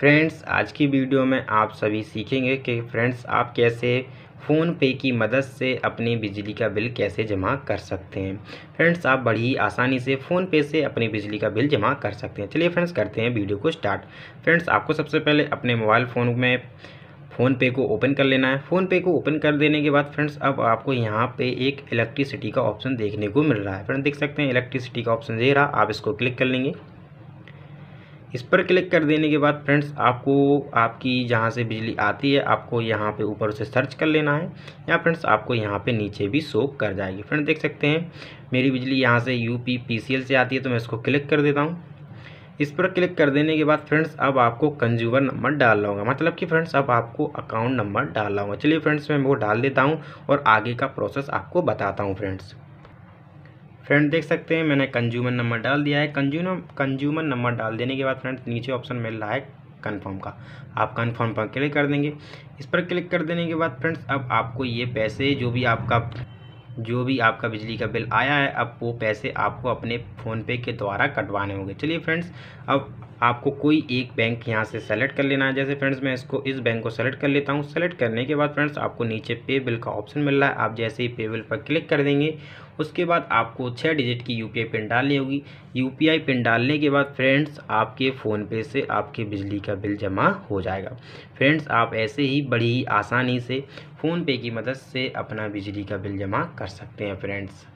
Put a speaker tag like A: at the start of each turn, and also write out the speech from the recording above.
A: friends आज की video में आप सभी सीखेंगे कि फ्रेंड्स आप कैसे फ़ोन पे की मदद से अपने बिजली का बिल कैसे जमा कर सकते हैं फ्रेंड्स आप बड़ी आसानी से फ़ोन पे से अपने बिजली का बिल जमा कर सकते हैं चलिए फ्रेंड्स करते हैं वीडियो को स्टार्ट फ्रेंड्स आपको सबसे पहले अपने मोबाइल फ़ोन में फ़ोन पे को ओपन कर लेना है फ़ोन पे को ओपन कर देने के बाद फ्रेंड्स अब आपको यहाँ पे एक इलेक्ट्रिसिटी का ऑप्शन देखने को मिल रहा है फ्रेंड्स देख सकते हैं इलेक्ट्रिसिटी का ऑप्शन दे रहा आप इसको क्लिक कर लेंगे इस पर क्लिक कर देने के बाद फ्रेंड्स आपको आपकी जहाँ से बिजली आती है आपको यहाँ पे ऊपर से सर्च कर लेना है या फ्रेंड्स आपको यहाँ पे नीचे भी शो कर जाएगी फ्रेंड्स देख सकते हैं मेरी बिजली यहाँ से U P P C L से आती है तो मैं इसको क्लिक कर देता हूँ इस पर क्लिक कर देने के बाद फ्रेंड्स अब आपको कंज्यूमर नंबर डाल लाऊंगा मतलब कि फ्रेंड्स अब आपको अकाउंट नंबर डाल लाऊंगा चलिए फ्रेंड्स मैं वो डाल देता हूँ और आगे का प्रोसेस आपको बताता हूँ फ्रेंड्स फ्रेंड देख सकते हैं मैंने कंज्यूमर नंबर डाल दिया है कंज्यूमर कंज्यूमर नंबर डाल देने के बाद फ्रेंड नीचे ऑप्शन मिल रहा है कन्फर्म का आप कन्फर्म पर क्लिक कर देंगे इस पर क्लिक कर देने के बाद फ्रेंड्स अब आपको ये पैसे जो भी आपका जो भी आपका बिजली का बिल आया है अब वो पैसे आपको अपने फ़ोन पे के द्वारा कटवाने होंगे चलिए फ्रेंड्स अब आपको कोई एक बैंक यहाँ से सेलेक्ट कर लेना है जैसे फ्रेंड्स मैं इसको इस बैंक को सेलेक्ट कर लेता हूँ सेलेक्ट करने के बाद फ्रेंड्स आपको नीचे पे बिल का ऑप्शन मिल रहा है आप जैसे ही पे बिल पर क्लिक कर देंगे उसके बाद आपको छः डिजिट की यू पिन डालनी होगी यू पिन डालने के बाद फ्रेंड्स आपके फ़ोन पे से आपके बिजली का बिल जमा हो जाएगा फ्रेंड्स आप ऐसे ही बड़ी आसानी से फ़ोन पे की मदद से अपना बिजली का बिल जमा कर सकते हैं फ्रेंड्स